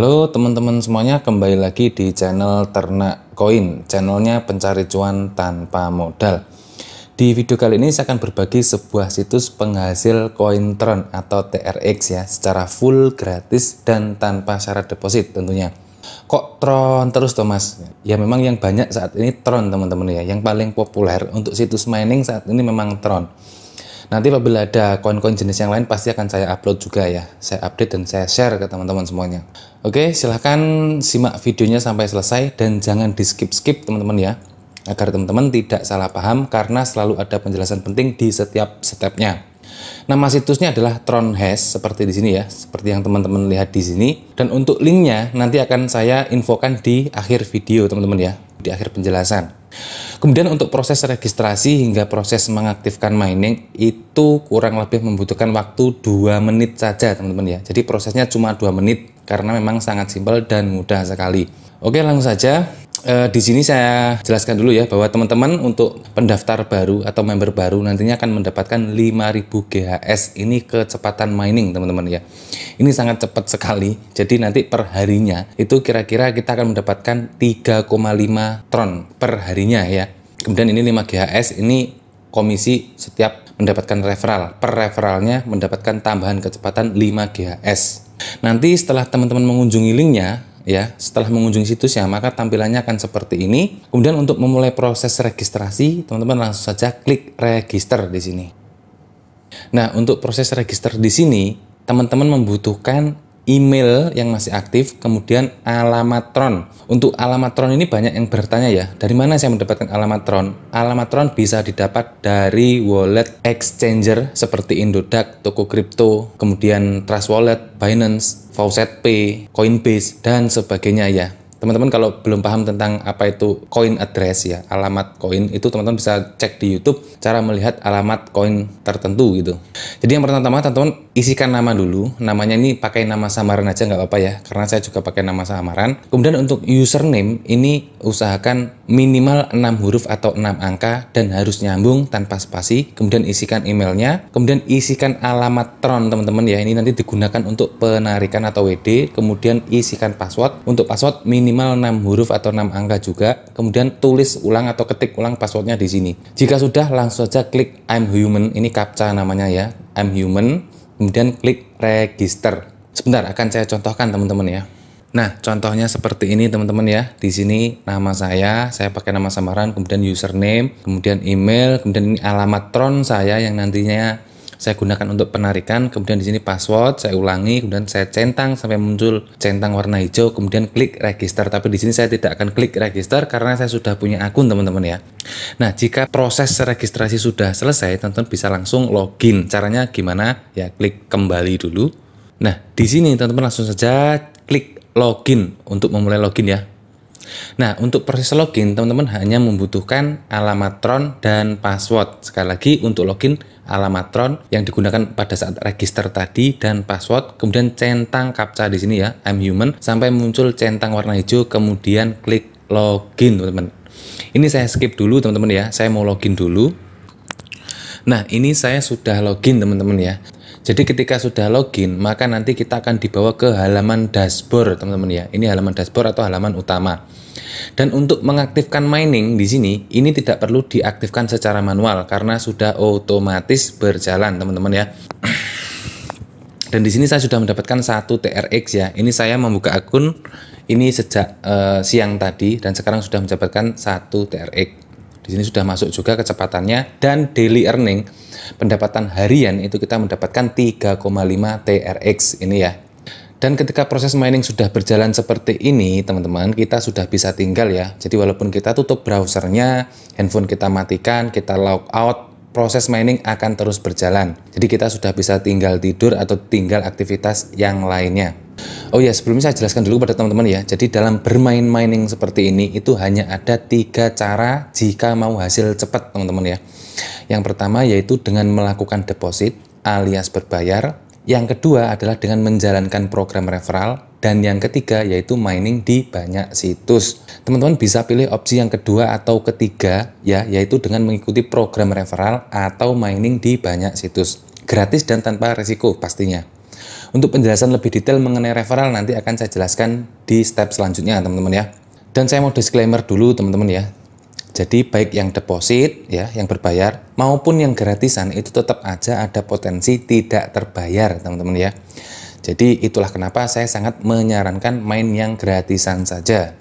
Halo teman-teman semuanya, kembali lagi di channel Ternak Koin, channelnya pencari cuan tanpa modal. Di video kali ini saya akan berbagi sebuah situs penghasil koin Tron atau TRX ya, secara full gratis dan tanpa syarat deposit tentunya. Kok Tron terus Thomas? Ya memang yang banyak saat ini Tron teman-teman ya, yang paling populer untuk situs mining saat ini memang Tron Nanti apabila ada koin-koin jenis yang lain pasti akan saya upload juga ya. Saya update dan saya share ke teman-teman semuanya. Oke, silahkan simak videonya sampai selesai dan jangan di skip-skip teman-teman ya. Agar teman-teman tidak salah paham karena selalu ada penjelasan penting di setiap stepnya. Nama situsnya adalah Tron Hash seperti di sini ya, seperti yang teman-teman lihat di sini. Dan untuk linknya nanti akan saya infokan di akhir video teman-teman ya, di akhir penjelasan. Kemudian untuk proses registrasi hingga proses mengaktifkan mining itu kurang lebih membutuhkan waktu 2 menit saja teman-teman ya. Jadi prosesnya cuma 2 menit karena memang sangat simpel dan mudah sekali. Oke, langsung saja. E, di sini saya jelaskan dulu ya bahwa teman-teman untuk pendaftar baru atau member baru nantinya akan mendapatkan 5000 GHS ini kecepatan mining teman-teman ya. Ini sangat cepat sekali. Jadi nanti per harinya itu kira-kira kita akan mendapatkan 3,5 tron per harinya ya. Kemudian ini 5 GHS ini komisi setiap mendapatkan referral. Per referralnya mendapatkan tambahan kecepatan 5 GHS. Nanti setelah teman-teman mengunjungi linknya, ya setelah mengunjungi situs ya maka tampilannya akan seperti ini kemudian untuk memulai proses registrasi teman-teman langsung saja klik register di sini nah untuk proses register di sini teman-teman membutuhkan email yang masih aktif, kemudian alamat Tron. Untuk alamat Tron ini banyak yang bertanya ya, dari mana saya mendapatkan alamat Tron? Alamat Tron bisa didapat dari wallet exchanger seperti Indodax, toko kripto, kemudian Trust Wallet, Binance, Faucet Pay, Coinbase, dan sebagainya ya teman-teman kalau belum paham tentang apa itu coin address ya alamat koin itu teman-teman bisa cek di YouTube cara melihat alamat koin tertentu gitu jadi yang pertama-tama teman-teman isikan nama dulu namanya ini pakai nama samaran aja nggak apa-apa ya karena saya juga pakai nama samaran kemudian untuk username ini usahakan minimal 6 huruf atau 6 angka dan harus nyambung tanpa spasi kemudian isikan emailnya kemudian isikan alamat tron teman-teman ya ini nanti digunakan untuk penarikan atau WD kemudian isikan password untuk password minimal minimal 6 huruf atau 6 angka juga. Kemudian tulis ulang atau ketik ulang passwordnya di sini. Jika sudah langsung saja klik I'm human, ini captcha namanya ya. I'm human, kemudian klik register. Sebentar akan saya contohkan teman-teman ya. Nah, contohnya seperti ini teman-teman ya. Di sini nama saya, saya pakai nama samaran, kemudian username, kemudian email, kemudian ini alamat Tron saya yang nantinya saya gunakan untuk penarikan kemudian di sini password saya ulangi kemudian saya centang sampai muncul centang warna hijau kemudian klik register tapi di sini saya tidak akan klik register karena saya sudah punya akun teman-teman ya nah jika proses registrasi sudah selesai teman-teman bisa langsung login caranya gimana ya klik kembali dulu nah di sini teman-teman langsung saja klik login untuk memulai login ya Nah, untuk proses login, teman-teman hanya membutuhkan alamat Tron dan password. Sekali lagi, untuk login alamatron yang digunakan pada saat register tadi dan password, kemudian centang captcha di sini ya, I'm human, sampai muncul centang warna hijau, kemudian klik login teman-teman. Ini saya skip dulu teman-teman ya, saya mau login dulu. Nah ini saya sudah login teman-teman ya. Jadi ketika sudah login, maka nanti kita akan dibawa ke halaman dashboard teman-teman ya. Ini halaman dashboard atau halaman utama. Dan untuk mengaktifkan mining di sini, ini tidak perlu diaktifkan secara manual karena sudah otomatis berjalan, teman-teman ya. Dan di sini saya sudah mendapatkan satu TRX ya. Ini saya membuka akun ini sejak uh, siang tadi dan sekarang sudah mendapatkan satu TRX. Di sini sudah masuk juga kecepatannya dan daily earning pendapatan harian itu kita mendapatkan 3,5 TRX ini ya. Dan ketika proses mining sudah berjalan seperti ini, teman-teman, kita sudah bisa tinggal ya. Jadi walaupun kita tutup browsernya, handphone kita matikan, kita log out, proses mining akan terus berjalan. Jadi kita sudah bisa tinggal tidur atau tinggal aktivitas yang lainnya. Oh ya, sebelumnya saya jelaskan dulu kepada teman-teman ya. Jadi dalam bermain mining seperti ini itu hanya ada tiga cara jika mau hasil cepat, teman-teman ya. Yang pertama yaitu dengan melakukan deposit alias berbayar. Yang kedua adalah dengan menjalankan program referral dan yang ketiga yaitu mining di banyak situs. Teman-teman bisa pilih opsi yang kedua atau ketiga ya yaitu dengan mengikuti program referral atau mining di banyak situs. Gratis dan tanpa resiko pastinya. Untuk penjelasan lebih detail mengenai referral nanti akan saya jelaskan di step selanjutnya teman-teman ya. Dan saya mau disclaimer dulu teman-teman ya, jadi baik yang deposit ya, yang berbayar maupun yang gratisan itu tetap aja ada potensi tidak terbayar, teman-teman ya. Jadi itulah kenapa saya sangat menyarankan main yang gratisan saja.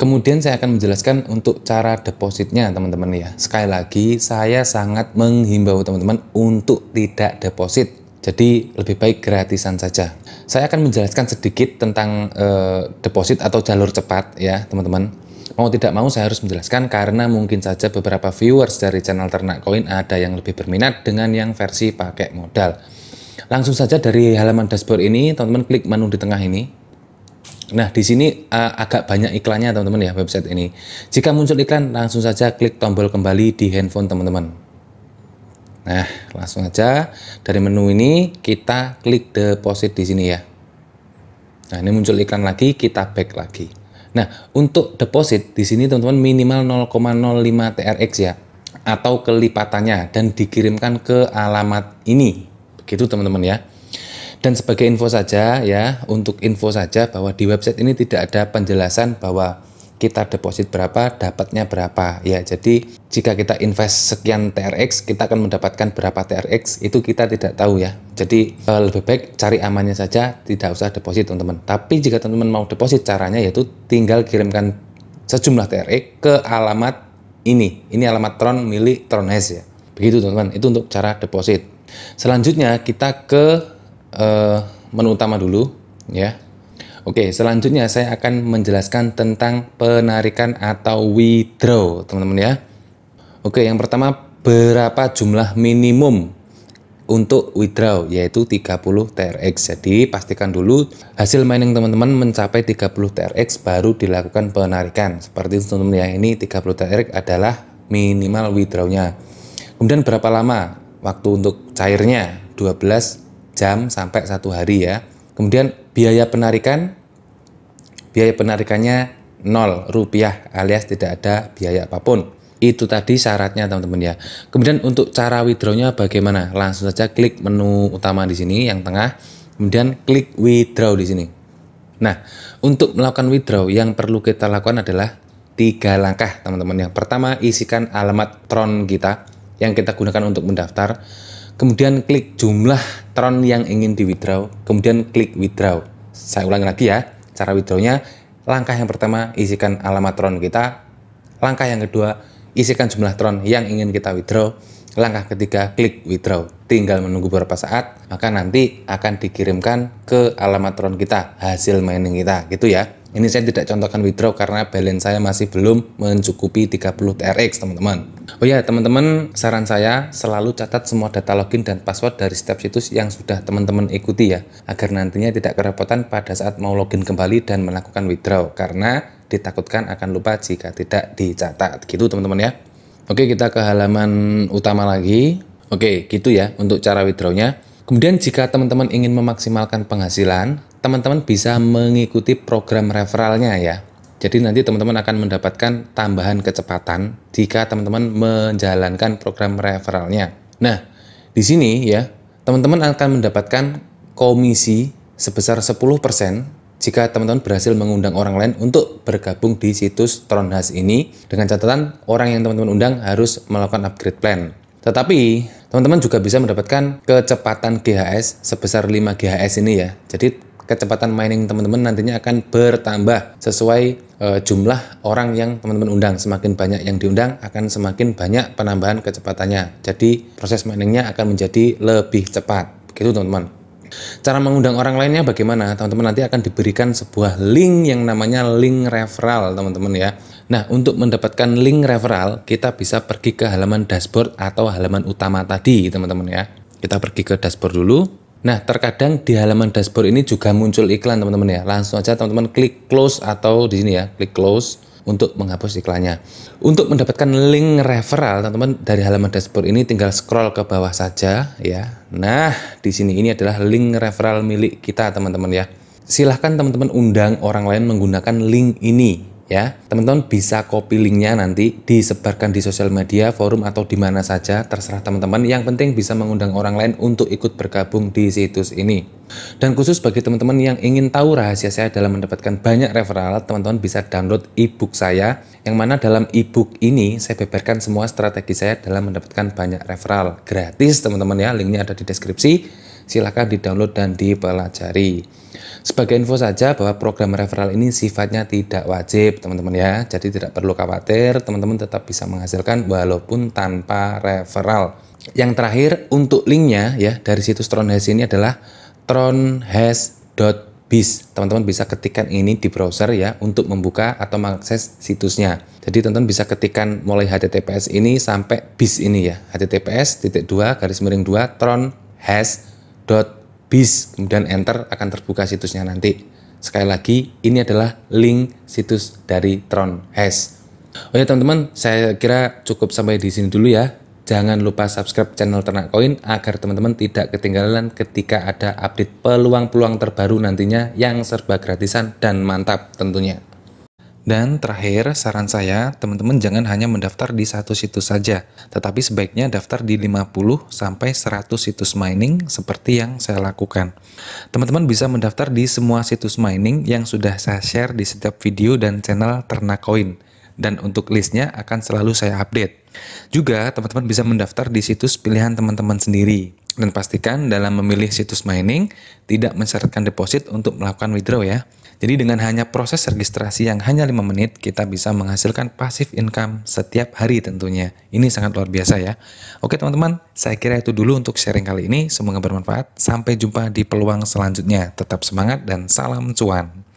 Kemudian saya akan menjelaskan untuk cara depositnya teman-teman ya. Sekali lagi saya sangat menghimbau teman-teman untuk tidak deposit. Jadi lebih baik gratisan saja. Saya akan menjelaskan sedikit tentang eh, deposit atau jalur cepat ya teman-teman mau tidak mau saya harus menjelaskan karena mungkin saja beberapa viewers dari channel Ternak Koin ada yang lebih berminat dengan yang versi pakai modal. Langsung saja dari halaman dashboard ini, teman-teman klik menu di tengah ini. Nah, di sini uh, agak banyak iklannya teman-teman ya website ini. Jika muncul iklan, langsung saja klik tombol kembali di handphone teman-teman. Nah, langsung aja dari menu ini kita klik deposit di sini ya. Nah, ini muncul iklan lagi, kita back lagi. Nah, untuk deposit di sini teman-teman minimal 0,05 TRX ya atau kelipatannya dan dikirimkan ke alamat ini. Begitu teman-teman ya. Dan sebagai info saja ya, untuk info saja bahwa di website ini tidak ada penjelasan bahwa kita deposit berapa, dapatnya berapa. Ya, jadi jika kita invest sekian TRX, kita akan mendapatkan berapa TRX, itu kita tidak tahu ya. Jadi eh, lebih baik cari amannya saja, tidak usah deposit teman-teman. Tapi jika teman-teman mau deposit, caranya yaitu tinggal kirimkan sejumlah TRX ke alamat ini. Ini alamat Tron milik Tronhes ya. Begitu teman-teman, itu untuk cara deposit. Selanjutnya kita ke uh, menu utama dulu ya. Oke, selanjutnya saya akan menjelaskan tentang penarikan atau withdraw, teman-teman ya. Oke, yang pertama berapa jumlah minimum untuk withdraw yaitu 30 TRX. Jadi pastikan dulu hasil mining teman-teman mencapai 30 TRX baru dilakukan penarikan. Seperti itu teman-teman ya. Ini 30 TRX adalah minimal withdrawnya. Kemudian berapa lama waktu untuk cairnya? 12 jam sampai satu hari ya. Kemudian biaya penarikan biaya penarikannya 0 rupiah alias tidak ada biaya apapun itu tadi syaratnya teman-teman ya kemudian untuk cara withdrawnya bagaimana langsung saja klik menu utama di sini yang tengah kemudian klik withdraw di sini nah untuk melakukan withdraw yang perlu kita lakukan adalah tiga langkah teman-teman yang pertama isikan alamat tron kita yang kita gunakan untuk mendaftar kemudian klik jumlah Tron yang ingin di withdraw, kemudian klik withdraw. Saya ulangi lagi ya, cara withdrawnya. Langkah yang pertama, isikan alamat Tron kita. Langkah yang kedua, isikan jumlah Tron yang ingin kita withdraw. Langkah ketiga, klik withdraw. Tinggal menunggu beberapa saat, maka nanti akan dikirimkan ke alamat Tron kita, hasil mining kita, gitu ya. Ini saya tidak contohkan withdraw karena balance saya masih belum mencukupi 30 TRX, teman-teman. Oh ya, teman-teman, saran saya selalu catat semua data login dan password dari setiap situs yang sudah teman-teman ikuti ya, agar nantinya tidak kerepotan pada saat mau login kembali dan melakukan withdraw karena ditakutkan akan lupa jika tidak dicatat. Gitu, teman-teman ya. Oke, kita ke halaman utama lagi. Oke, gitu ya untuk cara withdrawnya. Kemudian jika teman-teman ingin memaksimalkan penghasilan, teman-teman bisa mengikuti program referralnya ya. Jadi nanti teman-teman akan mendapatkan tambahan kecepatan jika teman-teman menjalankan program referralnya. Nah, di sini ya, teman-teman akan mendapatkan komisi sebesar 10% jika teman-teman berhasil mengundang orang lain untuk bergabung di situs Tronhas ini dengan catatan orang yang teman-teman undang harus melakukan upgrade plan. Tetapi, teman-teman juga bisa mendapatkan kecepatan GHS sebesar 5 GHS ini ya. Jadi kecepatan mining teman-teman nantinya akan bertambah sesuai e, jumlah orang yang teman-teman undang. Semakin banyak yang diundang akan semakin banyak penambahan kecepatannya. Jadi proses miningnya akan menjadi lebih cepat. Begitu teman-teman. Cara mengundang orang lainnya bagaimana? Teman-teman nanti akan diberikan sebuah link yang namanya link referral, teman-teman ya. Nah, untuk mendapatkan link referral, kita bisa pergi ke halaman dashboard atau halaman utama tadi, teman-teman ya. Kita pergi ke dashboard dulu. Nah, terkadang di halaman dashboard ini juga muncul iklan, teman-teman ya. Langsung aja teman-teman klik close atau di sini ya, klik close untuk menghapus iklannya. Untuk mendapatkan link referral, teman-teman dari halaman dashboard ini tinggal scroll ke bawah saja ya. Nah, di sini ini adalah link referral milik kita, teman-teman ya. Silahkan teman-teman undang orang lain menggunakan link ini ya. Teman-teman bisa copy linknya nanti disebarkan di sosial media, forum atau di mana saja terserah teman-teman. Yang penting bisa mengundang orang lain untuk ikut bergabung di situs ini. Dan khusus bagi teman-teman yang ingin tahu rahasia saya dalam mendapatkan banyak referral, teman-teman bisa download ebook saya yang mana dalam ebook ini saya beberkan semua strategi saya dalam mendapatkan banyak referral. Gratis teman-teman ya, linknya ada di deskripsi. Silahkan di-download dan dipelajari. Sebagai info saja bahwa program referral ini sifatnya tidak wajib, teman-teman ya. Jadi tidak perlu khawatir, teman-teman tetap bisa menghasilkan walaupun tanpa referral. Yang terakhir untuk linknya ya dari situs TronHash ini adalah TronHash.biz Teman-teman bisa ketikan ini di browser ya untuk membuka atau mengakses situsnya. Jadi teman-teman bisa ketikan mulai https ini sampai bis ini ya. https titik dua garis miring 2 tronhash.biz Bis kemudian enter akan terbuka situsnya nanti sekali lagi ini adalah link situs dari Tron Hash oh ya teman-teman saya kira cukup sampai di sini dulu ya jangan lupa subscribe channel Ternak Koin agar teman-teman tidak ketinggalan ketika ada update peluang-peluang terbaru nantinya yang serba gratisan dan mantap tentunya dan terakhir, saran saya, teman-teman jangan hanya mendaftar di satu situs saja, tetapi sebaiknya daftar di 50 sampai 100 situs mining seperti yang saya lakukan. Teman-teman bisa mendaftar di semua situs mining yang sudah saya share di setiap video dan channel Ternak Coin dan untuk listnya akan selalu saya update. Juga teman-teman bisa mendaftar di situs pilihan teman-teman sendiri. Dan pastikan dalam memilih situs mining tidak mensyaratkan deposit untuk melakukan withdraw ya. Jadi dengan hanya proses registrasi yang hanya 5 menit kita bisa menghasilkan pasif income setiap hari tentunya. Ini sangat luar biasa ya. Oke teman-teman, saya kira itu dulu untuk sharing kali ini. Semoga bermanfaat. Sampai jumpa di peluang selanjutnya. Tetap semangat dan salam cuan.